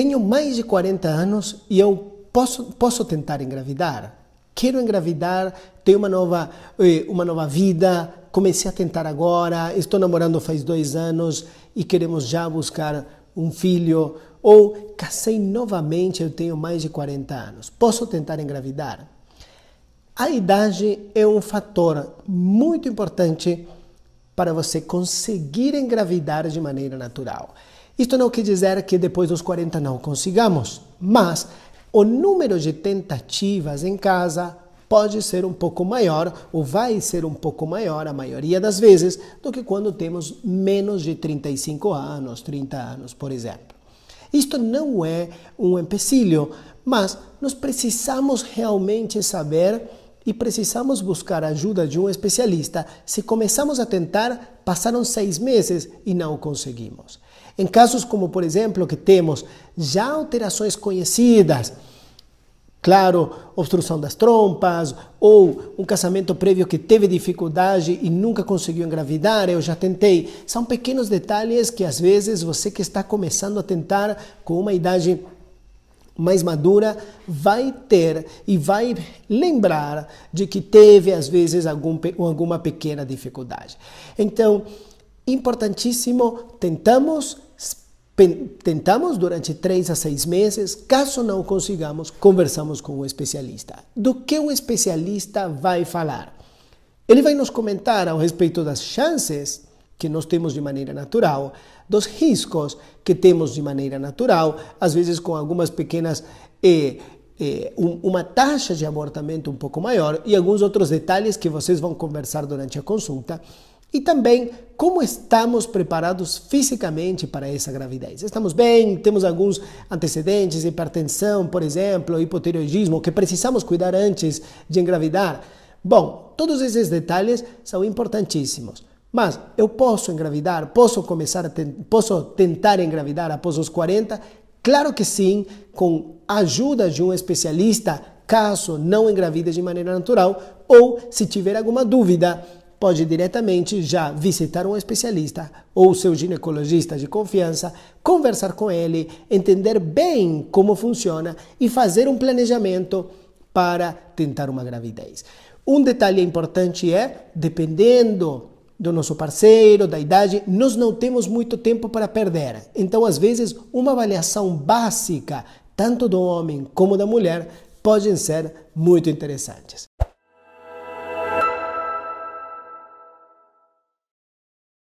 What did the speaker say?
Tenho mais de 40 anos e eu posso, posso tentar engravidar? Quero engravidar, ter uma nova, eh, uma nova vida, comecei a tentar agora, estou namorando faz dois anos e queremos já buscar um filho. Ou casei novamente, eu tenho mais de 40 anos. Posso tentar engravidar? A idade é um fator muito importante para você conseguir engravidar de maneira natural. Isto não quer dizer que depois dos 40 não consigamos, mas o número de tentativas em casa pode ser um pouco maior ou vai ser um pouco maior a maioria das vezes do que quando temos menos de 35 anos, 30 anos, por exemplo. Isto não é um empecilho, mas nós precisamos realmente saber e precisamos buscar a ajuda de um especialista se começamos a tentar, passaram seis meses e não conseguimos. Em casos como, por exemplo, que temos já alterações conhecidas, claro, obstrução das trompas, ou um casamento prévio que teve dificuldade e nunca conseguiu engravidar, eu já tentei. São pequenos detalhes que às vezes você que está começando a tentar com uma idade mais madura vai ter e vai lembrar de que teve às vezes algum, alguma pequena dificuldade. Então, importantíssimo, tentamos tentamos durante três a seis meses. Caso não consigamos, conversamos com o especialista. Do que o especialista vai falar? Ele vai nos comentar ao respeito das chances que nós temos de maneira natural, dos riscos que temos de maneira natural, às vezes com algumas pequenas. Eh, eh, um, uma taxa de abortamento um pouco maior e alguns outros detalhes que vocês vão conversar durante a consulta. E também como estamos preparados fisicamente para essa gravidez. Estamos bem? Temos alguns antecedentes, hipertensão, por exemplo, hipotireoidismo, que precisamos cuidar antes de engravidar? Bom, todos esses detalhes são importantíssimos. Mas eu posso engravidar? Posso começar a ten posso tentar engravidar após os 40? Claro que sim, com a ajuda de um especialista, caso não engravide de maneira natural, ou se tiver alguma dúvida, pode diretamente já visitar um especialista ou seu ginecologista de confiança, conversar com ele, entender bem como funciona e fazer um planejamento para tentar uma gravidez. Um detalhe importante é, dependendo do nosso parceiro, da idade, nós não temos muito tempo para perder. Então, às vezes, uma avaliação básica, tanto do homem como da mulher, podem ser muito interessantes.